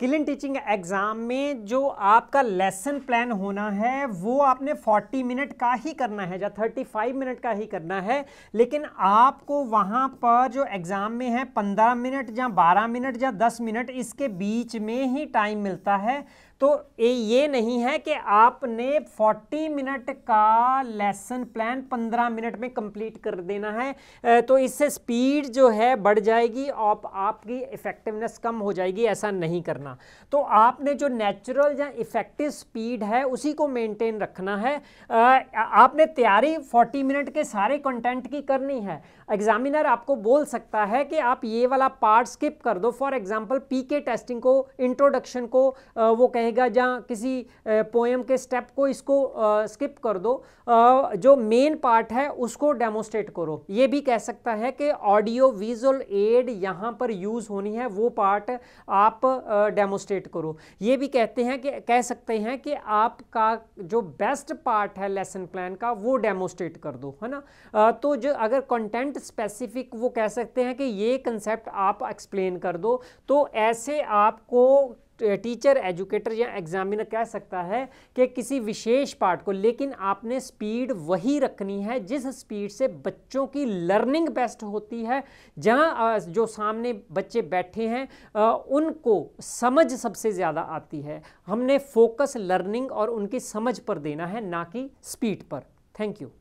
clean teaching exam में जो आपका लेसन प्लान होना है वो आपने 40 मिनट का ही करना है या 35 मिनट का ही करना है लेकिन आपको वहाँ पर जो एग्ज़ाम में है 15 मिनट या 12 मिनट या 10 मिनट इसके बीच में ही टाइम मिलता है तो ये नहीं है कि आपने 40 मिनट का लेसन प्लान 15 मिनट में कंप्लीट कर देना है तो इससे स्पीड जो है बढ़ जाएगी और आपकी इफ़ेक्टिवनेस कम हो जाएगी ऐसा नहीं करना तो आपने जो नेचुरल या इफ़ेक्टिव स्पीड है उसी को मेंटेन रखना है आपने तैयारी 40 मिनट के सारे कंटेंट की करनी है एग्जामिनर आपको बोल सकता है कि आप ये वाला पार्ट स्किप कर दो फॉर एग्जाम्पल पी टेस्टिंग को इंट्रोडक्शन को वो कहें रहेगा जहाँ किसी पोएम के स्टेप को इसको आ, स्किप कर दो आ, जो मेन पार्ट है उसको डेमोस्ट्रेट करो ये भी कह सकता है कि ऑडियो विजुअल एड यहाँ पर यूज़ होनी है वो पार्ट आप डेमोस्ट्रेट करो ये भी कहते हैं कि कह सकते हैं कि आपका जो बेस्ट पार्ट है लेसन प्लान का वो डेमोस्ट्रेट कर दो है ना आ, तो जो अगर कंटेंट स्पेसिफिक वो कह सकते हैं कि ये कंसेप्ट आप एक्सप्लेन कर दो तो ऐसे आपको टीचर एजुकेटर या एग्जामिनर कह सकता है कि किसी विशेष पार्ट को लेकिन आपने स्पीड वही रखनी है जिस स्पीड से बच्चों की लर्निंग बेस्ट होती है जहाँ जो सामने बच्चे बैठे हैं उनको समझ सबसे ज़्यादा आती है हमने फोकस लर्निंग और उनकी समझ पर देना है ना कि स्पीड पर थैंक यू